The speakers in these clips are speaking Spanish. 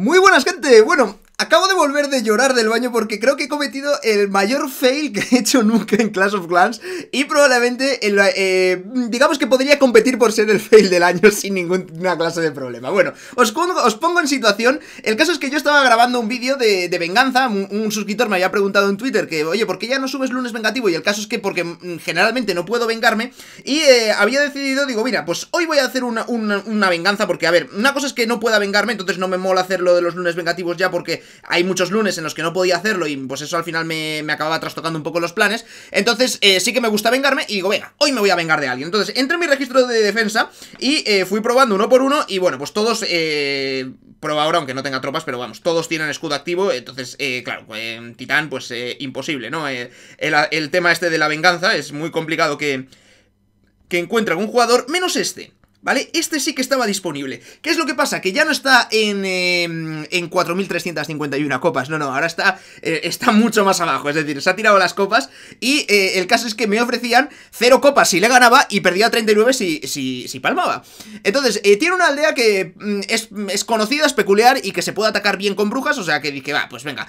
Muy buenas gente, bueno, Acabo de volver de llorar del baño porque creo que he cometido el mayor fail que he hecho nunca en Clash of Clans y probablemente, eh, digamos que podría competir por ser el fail del año sin ninguna clase de problema. Bueno, os, os pongo en situación, el caso es que yo estaba grabando un vídeo de, venganza, un, suscriptor me había preguntado en Twitter que, oye, ¿por qué ya no subes lunes vengativo? Y el caso es que porque mm, generalmente no puedo vengarme y eh, había decidido, digo, mira, pues hoy voy a hacer una, una venganza porque, a ver, una cosa es que no pueda vengarme, entonces no me mola hacer lo de los lunes vengativos ya porque hay muchos lunes en los que no podía hacerlo y pues eso al final me, acababa trastocando un poco los planes. Entonces eh, sí que me gusta vengarme y digo, venga, hoy me voy a vengar de alguien. Entonces entré en mi registro de defensa y eh, fui probando uno por uno y bueno, pues todos... Eh, ahora, aunque no tenga tropas, pero vamos, todos tienen escudo activo, entonces, eh, claro, pues, en Titán, pues imposible, ¿no? El, tema este de la venganza es muy complicado que, que encuentre un jugador, menos este. ¿Vale? Este sí que estaba disponible. ¿Qué es lo que pasa? Que ya no está en, em, en 4.351 copas. No, no, ahora está, eh, está mucho más abajo. Es decir, se ha tirado las copas. Y eh, el caso es que me ofrecían 0 copas si le ganaba y perdía 39 si, si, si palmaba. Entonces, eh, tiene una aldea que mm, es, es, conocida, es peculiar y que se puede atacar bien con brujas. O sea que dije, va, pues venga.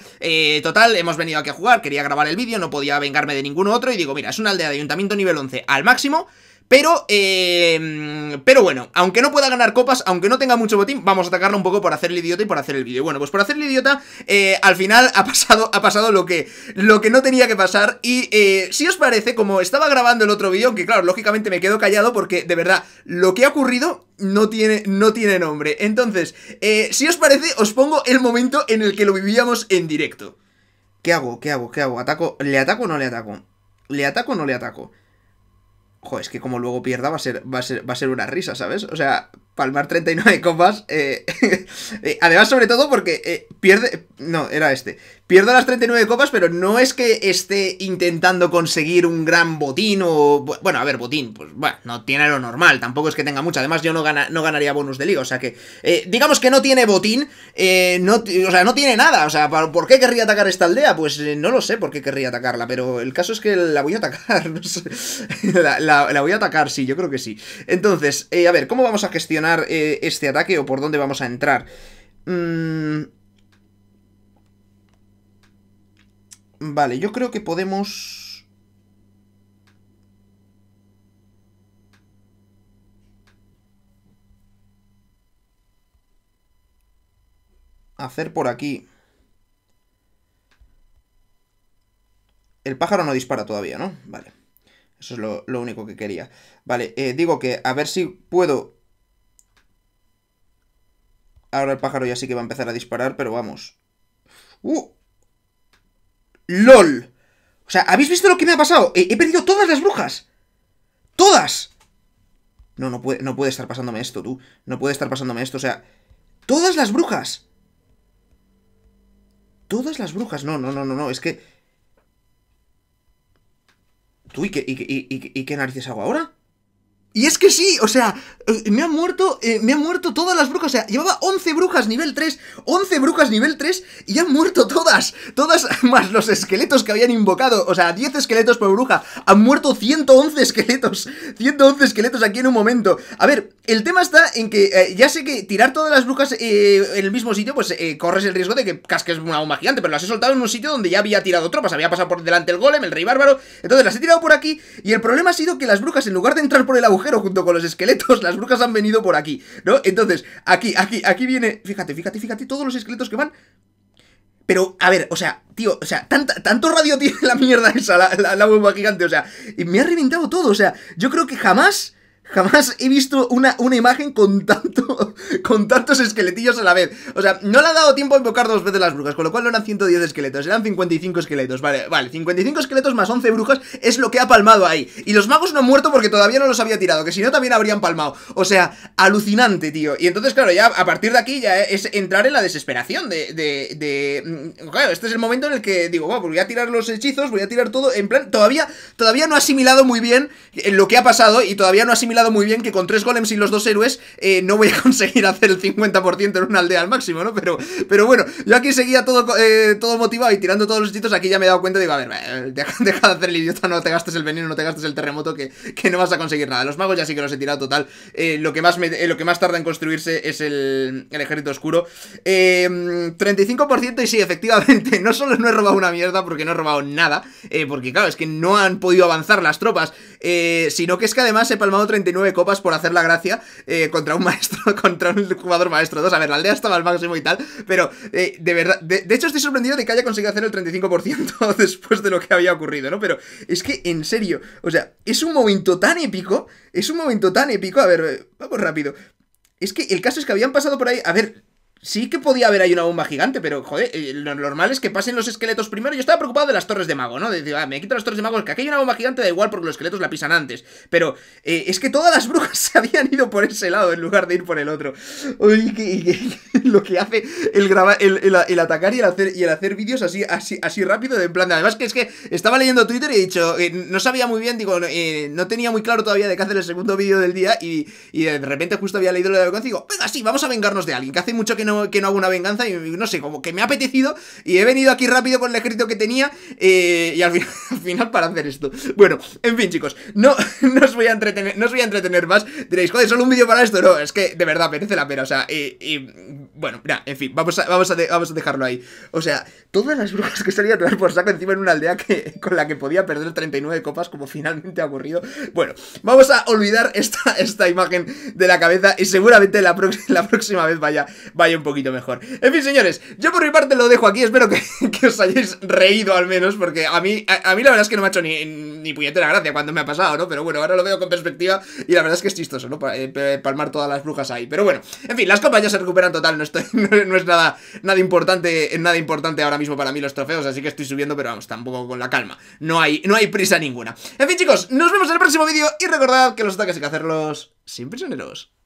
total, hemos venido aquí a jugar. Quería grabar el vídeo, no podía vengarme de ninguno otro. Y digo, mira, es una aldea de ayuntamiento nivel 11 al máximo. Pero, eh, pero bueno, aunque no pueda ganar copas, aunque no tenga mucho botín, vamos a atacarlo un poco por hacerle idiota y por hacer el vídeo. Bueno, pues por hacerle idiota, eh, al final ha pasado, ha pasado lo, que, lo que no tenía que pasar. Y eh, si os parece, como estaba grabando el otro vídeo, aunque claro, lógicamente me quedo callado porque de verdad, lo que ha ocurrido no tiene, no tiene nombre. Entonces, eh, si os parece, os pongo el momento en el que lo vivíamos en directo. ¿Qué hago? ¿Qué hago? ¿Qué hago? ¿Ataco? ¿Le ataco o no le ataco? ¿Le ataco o no le ataco? Joder, es que como luego pierda va a ser, va a ser, va a ser una risa, ¿sabes? O sea, palmar 39 copas. Eh, eh, además, sobre todo porque eh, pierde... No, era este. Pierde las 39 copas, pero no es que esté intentando conseguir un gran botín o... Bueno, a ver, botín, pues bueno, no tiene lo normal. Tampoco es que tenga mucho. Además, yo no, no ganaría bonus de liga. O sea que... digamos que no tiene botín. no, o sea, no tiene nada. O sea, ¿por qué querría atacar esta aldea? Pues no lo sé por qué querría atacarla. Pero el caso es que la voy a atacar. la, voy a atacar, sí, yo creo que sí. Entonces, a ver, ¿cómo vamos a gestionar? Eh, este ataque o por dónde vamos a entrar. Mm. Vale, yo creo que podemos... Hacer por aquí. El pájaro no dispara todavía, ¿no? Vale. Eso es lo, único que quería. Vale, eh, digo que a ver si puedo Ahora el pájaro ya sí que va a empezar a disparar, pero vamos. ¡Uh! ¡LOL! O sea, ¿habéis visto lo que me ha pasado? He, he perdido todas las brujas. ¡Todas! No, no puede, no puede estar pasándome esto, tú. No puede estar pasándome esto, o sea... ¡Todas las brujas! Todas las brujas. No, no, no, no, no, es que... ¿Tú y qué, y qué narices hago ahora? Y es que sí, o sea, eh, me han muerto, eh, me han muerto todas las brujas, o sea, llevaba 11 brujas nivel 3, 11 brujas nivel 3 y han muerto todas, todas más los esqueletos que habían invocado, o sea, 10 esqueletos por bruja, han muerto 111 esqueletos, 111 esqueletos aquí en un momento. A ver, el tema está en que eh, ya sé que tirar todas las brujas en el mismo sitio, pues corres el riesgo de que casques una bomba gigante, pero las he soltado en un sitio donde ya había tirado tropas, había pasado por delante el golem, el rey bárbaro, entonces las he tirado por aquí y el problema ha sido que las brujas en lugar de entrar por el agua junto con los esqueletos, las brujas han venido por aquí, ¿no? Entonces, aquí, aquí, aquí viene, fíjate, fíjate, fíjate, todos los esqueletos que van... Pero, a ver, o sea, tío, o sea, tanta, tanto radio tiene la mierda esa, la, bomba gigante, o sea, y me ha reventado todo, o sea, yo creo que jamás Jamás he visto una, una imagen con tanto con tantos esqueletillos a la vez. O sea, no le ha dado tiempo a invocar dos veces las brujas, con lo cual no eran 110 esqueletos, eran 55 esqueletos. Vale, vale, 55 esqueletos más 11 brujas es lo que ha palmado ahí. Y los magos no han muerto porque todavía no los había tirado, que si no también habrían palmado. O sea, alucinante, tío. Y entonces, claro, ya a partir de aquí ya es entrar en la desesperación de... de, de... Mm, claro, este es el momento en el que digo, bueno, pues voy a tirar los hechizos, voy a tirar todo, en plan, todavía, todavía no ha asimilado muy bien lo que ha pasado y todavía no ha asimilado muy bien que con tres golems y los dos héroes eh, no voy a conseguir hacer el 50% en una aldea al máximo, ¿no? Pero, pero bueno, yo aquí seguía todo, eh, todo motivado y tirando todos los hitos, aquí ya me he dado cuenta, digo, a ver, eh, deja, deja, de hacer el idiota, no te gastes el veneno, no te gastes el terremoto, que, que no vas a conseguir nada. Los magos ya sí que los he tirado total. lo, que más lo que más tarda en construirse es el, el ejército oscuro. 35% em, y sí, efectivamente, no solo no he robado una mierda porque no he robado nada, porque claro, es que no han podido avanzar las tropas, sino que es que además he palmado 35%. 99 copas por hacer la gracia eh, contra un maestro, contra un jugador maestro 2. A ver, la aldea estaba al máximo y tal, pero eh, de verdad, de, hecho estoy sorprendido de que haya conseguido hacer el 35% después de lo que había ocurrido, ¿no? Pero es que, en serio, o sea, es un momento tan épico, es un momento tan épico, a ver, eh, vamos rápido. Es que el caso es que habían pasado por ahí, a ver, Sí que podía haber ahí una bomba gigante, pero joder, eh, lo normal es que pasen los esqueletos primero. Yo estaba preocupado de las torres de mago, ¿no? De ah, me quito las torres de mago, que aquí hay una bomba gigante, da igual porque los esqueletos la pisan antes. Pero eh, es que todas las brujas se habían ido por ese lado en lugar de ir por el otro. Oye, lo que hace el, el, atacar y el hacer, hacer vídeos así, así, así rápido, de en plan. además, que es que estaba leyendo Twitter y he dicho, eh, no sabía muy bien, digo, no tenía muy claro todavía de qué hacer el segundo vídeo del día. Y, de repente justo había leído lo de la y digo, sí, vamos a vengarnos de alguien, que hace mucho que no que no hago una venganza y no sé, como que me ha apetecido y he venido aquí rápido con el ejército que tenía eh, y al final, al final, para hacer esto. Bueno, en fin chicos, no, no, os voy a entretener, no os voy a entretener más. Diréis, joder, solo un vídeo para esto. No, es que de verdad merece la pena, o sea, y, bueno, en fin, vamos a, vamos, vamos a dejarlo ahí. O sea, todas las brujas que salían a por saco encima en una aldea que, con la que podía perder 39 copas como finalmente ha ocurrido. Bueno, vamos a olvidar esta, esta imagen de la cabeza y seguramente la, la próxima vez vaya, vaya un poquito mejor. En fin, señores, yo por mi parte lo dejo aquí. Espero que, os hayáis reído al menos, porque a mí, a, mí la verdad es que no me ha hecho ni, ni puñetera gracia cuando me ha pasado, ¿no? Pero bueno, ahora lo veo con perspectiva y la verdad es que es chistoso, ¿no? Eh, palmar todas las brujas ahí. Pero bueno, en fin, las copas ya se recuperan total. No, estoy, no, es nada, nada importante nada importante ahora mismo para mí los trofeos, así que estoy subiendo, pero vamos, tampoco con la calma. No hay, no hay prisa ninguna. En fin, chicos, nos vemos en el próximo vídeo y recordad que los ataques hay que hacerlos sin prisioneros.